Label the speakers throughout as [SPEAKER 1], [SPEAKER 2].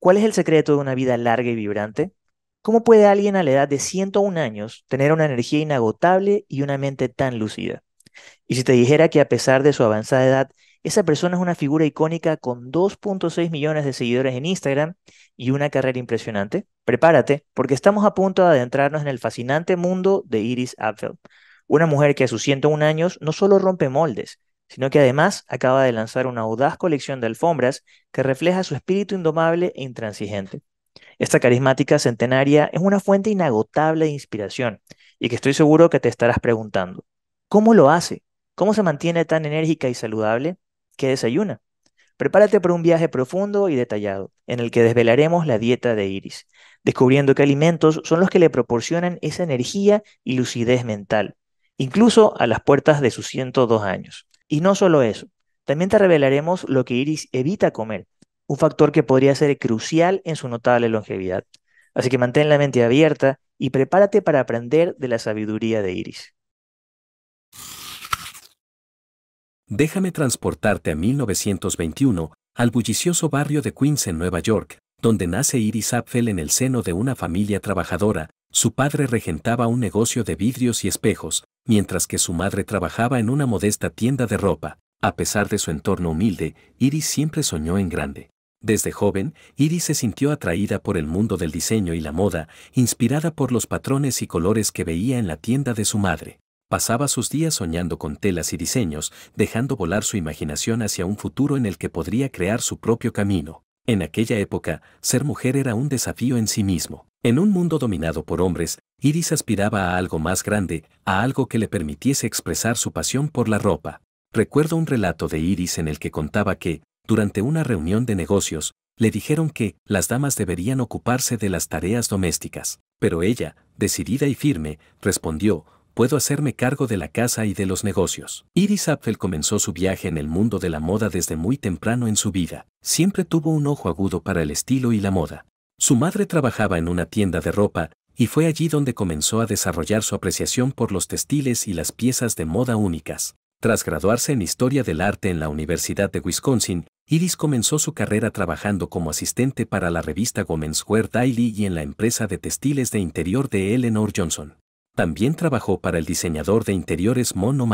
[SPEAKER 1] ¿Cuál es el secreto de una vida larga y vibrante? ¿Cómo puede alguien a la edad de 101 años tener una energía inagotable y una mente tan lúcida? Y si te dijera que a pesar de su avanzada edad, esa persona es una figura icónica con 2.6 millones de seguidores en Instagram y una carrera impresionante, prepárate porque estamos a punto de adentrarnos en el fascinante mundo de Iris Apfel, una mujer que a sus 101 años no solo rompe moldes, sino que además acaba de lanzar una audaz colección de alfombras que refleja su espíritu indomable e intransigente. Esta carismática centenaria es una fuente inagotable de inspiración y que estoy seguro que te estarás preguntando, ¿cómo lo hace? ¿Cómo se mantiene tan enérgica y saludable? ¿Qué desayuna? Prepárate para un viaje profundo y detallado, en el que desvelaremos la dieta de Iris, descubriendo qué alimentos son los que le proporcionan esa energía y lucidez mental, incluso a las puertas de sus 102 años. Y no solo eso, también te revelaremos lo que Iris evita comer, un factor que podría ser crucial en su notable longevidad. Así que mantén la mente abierta y prepárate para aprender de la sabiduría de Iris.
[SPEAKER 2] Déjame transportarte a 1921, al bullicioso barrio de Queens en Nueva York, donde nace Iris Apfel en el seno de una familia trabajadora, su padre regentaba un negocio de vidrios y espejos, mientras que su madre trabajaba en una modesta tienda de ropa. A pesar de su entorno humilde, Iris siempre soñó en grande. Desde joven, Iris se sintió atraída por el mundo del diseño y la moda, inspirada por los patrones y colores que veía en la tienda de su madre. Pasaba sus días soñando con telas y diseños, dejando volar su imaginación hacia un futuro en el que podría crear su propio camino. En aquella época, ser mujer era un desafío en sí mismo. En un mundo dominado por hombres, Iris aspiraba a algo más grande, a algo que le permitiese expresar su pasión por la ropa. Recuerdo un relato de Iris en el que contaba que, durante una reunión de negocios, le dijeron que las damas deberían ocuparse de las tareas domésticas. Pero ella, decidida y firme, respondió, puedo hacerme cargo de la casa y de los negocios. Iris Apfel comenzó su viaje en el mundo de la moda desde muy temprano en su vida. Siempre tuvo un ojo agudo para el estilo y la moda. Su madre trabajaba en una tienda de ropa, y fue allí donde comenzó a desarrollar su apreciación por los textiles y las piezas de moda únicas. Tras graduarse en Historia del Arte en la Universidad de Wisconsin, Iris comenzó su carrera trabajando como asistente para la revista Women's Square Daily y en la empresa de textiles de interior de Eleanor Johnson. También trabajó para el diseñador de interiores Mono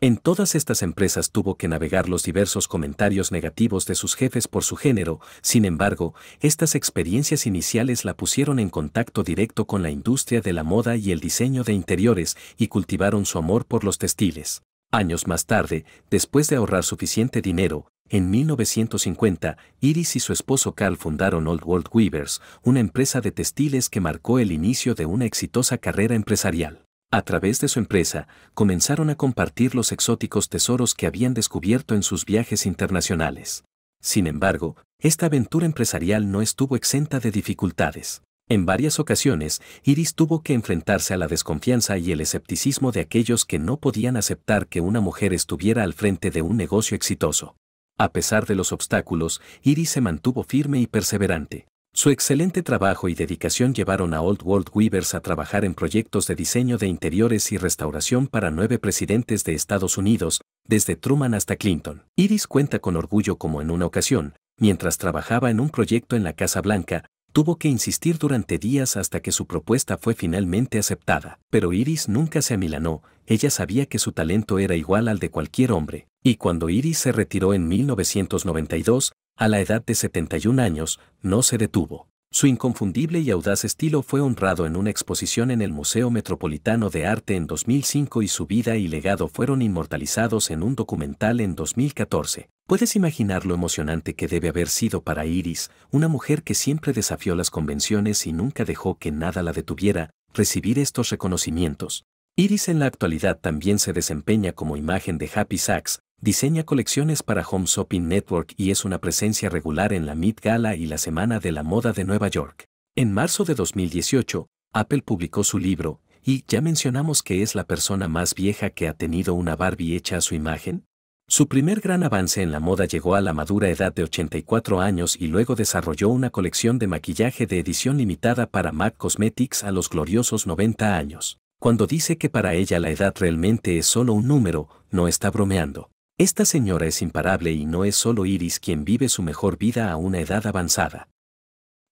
[SPEAKER 2] En todas estas empresas tuvo que navegar los diversos comentarios negativos de sus jefes por su género, sin embargo, estas experiencias iniciales la pusieron en contacto directo con la industria de la moda y el diseño de interiores y cultivaron su amor por los textiles. Años más tarde, después de ahorrar suficiente dinero, en 1950, Iris y su esposo Carl fundaron Old World Weavers, una empresa de textiles que marcó el inicio de una exitosa carrera empresarial. A través de su empresa, comenzaron a compartir los exóticos tesoros que habían descubierto en sus viajes internacionales. Sin embargo, esta aventura empresarial no estuvo exenta de dificultades. En varias ocasiones, Iris tuvo que enfrentarse a la desconfianza y el escepticismo de aquellos que no podían aceptar que una mujer estuviera al frente de un negocio exitoso. A pesar de los obstáculos, Iris se mantuvo firme y perseverante. Su excelente trabajo y dedicación llevaron a Old World Weavers a trabajar en proyectos de diseño de interiores y restauración para nueve presidentes de Estados Unidos, desde Truman hasta Clinton. Iris cuenta con orgullo como en una ocasión, mientras trabajaba en un proyecto en la Casa Blanca, tuvo que insistir durante días hasta que su propuesta fue finalmente aceptada. Pero Iris nunca se amilanó, ella sabía que su talento era igual al de cualquier hombre y cuando Iris se retiró en 1992, a la edad de 71 años, no se detuvo. Su inconfundible y audaz estilo fue honrado en una exposición en el Museo Metropolitano de Arte en 2005 y su vida y legado fueron inmortalizados en un documental en 2014. Puedes imaginar lo emocionante que debe haber sido para Iris, una mujer que siempre desafió las convenciones y nunca dejó que nada la detuviera, recibir estos reconocimientos. Iris en la actualidad también se desempeña como imagen de Happy Sacks, Diseña colecciones para Home Shopping Network y es una presencia regular en la Mid Gala y la Semana de la Moda de Nueva York. En marzo de 2018, Apple publicó su libro, y ya mencionamos que es la persona más vieja que ha tenido una Barbie hecha a su imagen. Su primer gran avance en la moda llegó a la madura edad de 84 años y luego desarrolló una colección de maquillaje de edición limitada para MAC Cosmetics a los gloriosos 90 años. Cuando dice que para ella la edad realmente es solo un número, no está bromeando. Esta señora es imparable y no es solo Iris quien vive su mejor vida a una edad avanzada.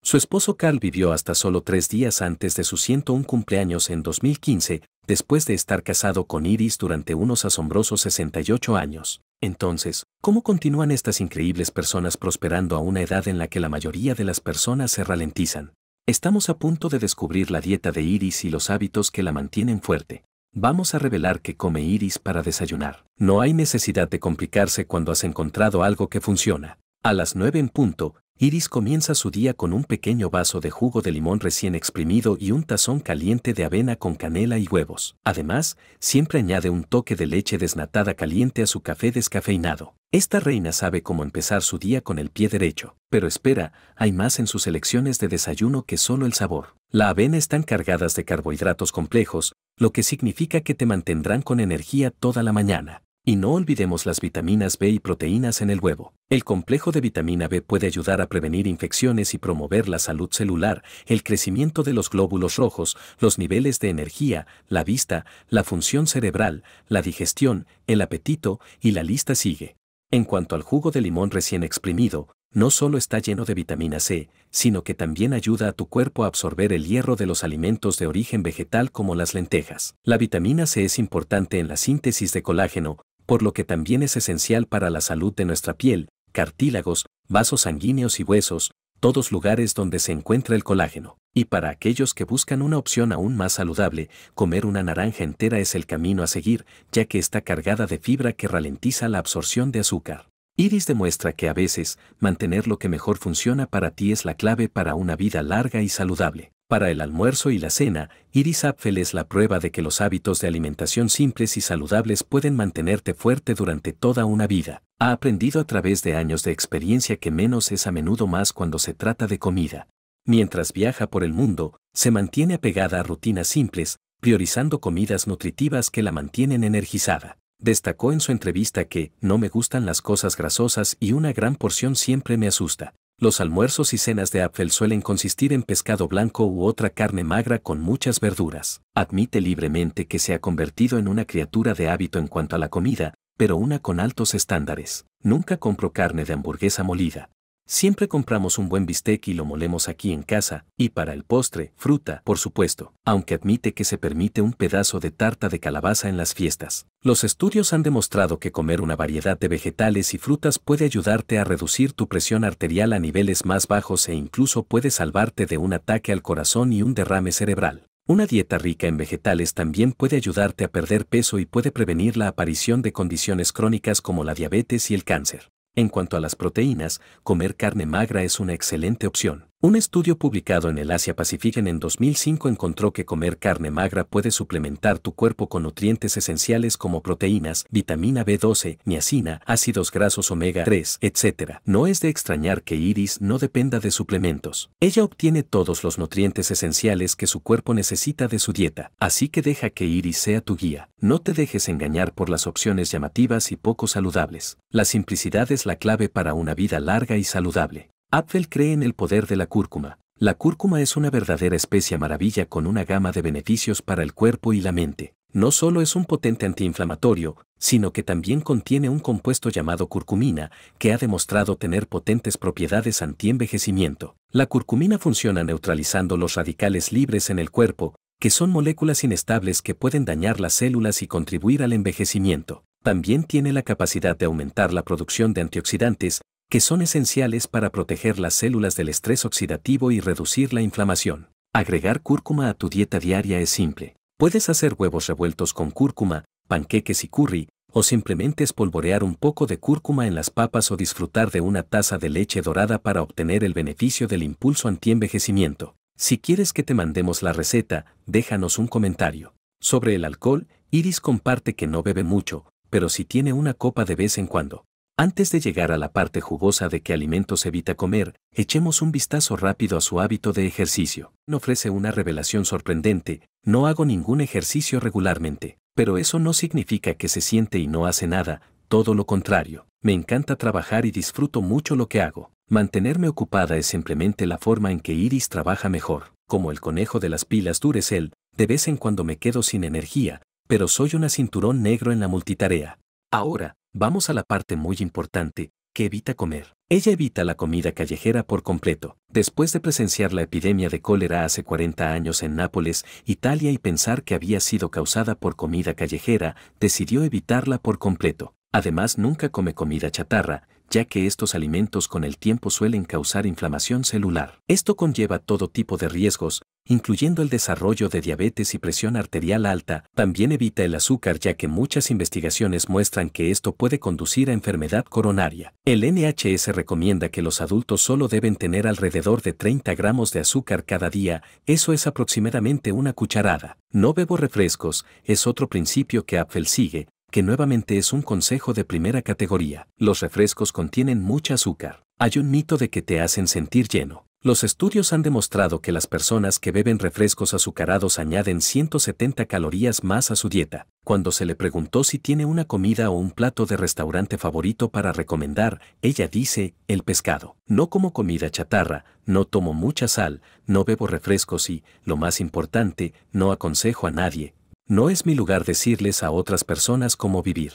[SPEAKER 2] Su esposo Carl vivió hasta solo tres días antes de su 101 cumpleaños en 2015, después de estar casado con Iris durante unos asombrosos 68 años. Entonces, ¿cómo continúan estas increíbles personas prosperando a una edad en la que la mayoría de las personas se ralentizan? Estamos a punto de descubrir la dieta de Iris y los hábitos que la mantienen fuerte. Vamos a revelar que come Iris para desayunar. No hay necesidad de complicarse cuando has encontrado algo que funciona. A las 9 en punto, Iris comienza su día con un pequeño vaso de jugo de limón recién exprimido y un tazón caliente de avena con canela y huevos. Además, siempre añade un toque de leche desnatada caliente a su café descafeinado. Esta reina sabe cómo empezar su día con el pie derecho, pero espera, hay más en sus elecciones de desayuno que solo el sabor. La avena están cargadas de carbohidratos complejos, lo que significa que te mantendrán con energía toda la mañana. Y no olvidemos las vitaminas B y proteínas en el huevo. El complejo de vitamina B puede ayudar a prevenir infecciones y promover la salud celular, el crecimiento de los glóbulos rojos, los niveles de energía, la vista, la función cerebral, la digestión, el apetito y la lista sigue. En cuanto al jugo de limón recién exprimido, no solo está lleno de vitamina C, sino que también ayuda a tu cuerpo a absorber el hierro de los alimentos de origen vegetal como las lentejas. La vitamina C es importante en la síntesis de colágeno, por lo que también es esencial para la salud de nuestra piel, cartílagos, vasos sanguíneos y huesos, todos lugares donde se encuentra el colágeno. Y para aquellos que buscan una opción aún más saludable, comer una naranja entera es el camino a seguir, ya que está cargada de fibra que ralentiza la absorción de azúcar. Iris demuestra que a veces, mantener lo que mejor funciona para ti es la clave para una vida larga y saludable. Para el almuerzo y la cena, Iris Apfel es la prueba de que los hábitos de alimentación simples y saludables pueden mantenerte fuerte durante toda una vida. Ha aprendido a través de años de experiencia que menos es a menudo más cuando se trata de comida. Mientras viaja por el mundo, se mantiene apegada a rutinas simples, priorizando comidas nutritivas que la mantienen energizada. Destacó en su entrevista que, no me gustan las cosas grasosas y una gran porción siempre me asusta. Los almuerzos y cenas de Apfel suelen consistir en pescado blanco u otra carne magra con muchas verduras. Admite libremente que se ha convertido en una criatura de hábito en cuanto a la comida, pero una con altos estándares. Nunca compro carne de hamburguesa molida. Siempre compramos un buen bistec y lo molemos aquí en casa, y para el postre, fruta, por supuesto, aunque admite que se permite un pedazo de tarta de calabaza en las fiestas. Los estudios han demostrado que comer una variedad de vegetales y frutas puede ayudarte a reducir tu presión arterial a niveles más bajos e incluso puede salvarte de un ataque al corazón y un derrame cerebral. Una dieta rica en vegetales también puede ayudarte a perder peso y puede prevenir la aparición de condiciones crónicas como la diabetes y el cáncer. En cuanto a las proteínas, comer carne magra es una excelente opción. Un estudio publicado en el Asia Pacific en 2005 encontró que comer carne magra puede suplementar tu cuerpo con nutrientes esenciales como proteínas, vitamina B12, niacina, ácidos grasos omega 3, etc. No es de extrañar que Iris no dependa de suplementos. Ella obtiene todos los nutrientes esenciales que su cuerpo necesita de su dieta, así que deja que Iris sea tu guía. No te dejes engañar por las opciones llamativas y poco saludables. La simplicidad es la clave para una vida larga y saludable. Apfel cree en el poder de la cúrcuma. La cúrcuma es una verdadera especie maravilla con una gama de beneficios para el cuerpo y la mente. No solo es un potente antiinflamatorio, sino que también contiene un compuesto llamado curcumina, que ha demostrado tener potentes propiedades antienvejecimiento. La curcumina funciona neutralizando los radicales libres en el cuerpo, que son moléculas inestables que pueden dañar las células y contribuir al envejecimiento. También tiene la capacidad de aumentar la producción de antioxidantes, que son esenciales para proteger las células del estrés oxidativo y reducir la inflamación. Agregar cúrcuma a tu dieta diaria es simple. Puedes hacer huevos revueltos con cúrcuma, panqueques y curry, o simplemente espolvorear un poco de cúrcuma en las papas o disfrutar de una taza de leche dorada para obtener el beneficio del impulso antienvejecimiento. Si quieres que te mandemos la receta, déjanos un comentario. Sobre el alcohol, Iris comparte que no bebe mucho, pero si tiene una copa de vez en cuando. Antes de llegar a la parte jugosa de qué alimentos evita comer, echemos un vistazo rápido a su hábito de ejercicio. No ofrece una revelación sorprendente, no hago ningún ejercicio regularmente, pero eso no significa que se siente y no hace nada, todo lo contrario. Me encanta trabajar y disfruto mucho lo que hago. Mantenerme ocupada es simplemente la forma en que Iris trabaja mejor. Como el conejo de las pilas Duracell, de vez en cuando me quedo sin energía, pero soy una cinturón negro en la multitarea. Ahora, Vamos a la parte muy importante, que evita comer. Ella evita la comida callejera por completo. Después de presenciar la epidemia de cólera hace 40 años en Nápoles, Italia y pensar que había sido causada por comida callejera, decidió evitarla por completo. Además nunca come comida chatarra, ya que estos alimentos con el tiempo suelen causar inflamación celular. Esto conlleva todo tipo de riesgos, incluyendo el desarrollo de diabetes y presión arterial alta, también evita el azúcar ya que muchas investigaciones muestran que esto puede conducir a enfermedad coronaria. El NHS recomienda que los adultos solo deben tener alrededor de 30 gramos de azúcar cada día, eso es aproximadamente una cucharada. No bebo refrescos, es otro principio que Apple sigue, que nuevamente es un consejo de primera categoría. Los refrescos contienen mucho azúcar. Hay un mito de que te hacen sentir lleno. Los estudios han demostrado que las personas que beben refrescos azucarados añaden 170 calorías más a su dieta. Cuando se le preguntó si tiene una comida o un plato de restaurante favorito para recomendar, ella dice, el pescado. No como comida chatarra, no tomo mucha sal, no bebo refrescos y, lo más importante, no aconsejo a nadie,
[SPEAKER 1] no es mi lugar decirles a otras personas cómo vivir.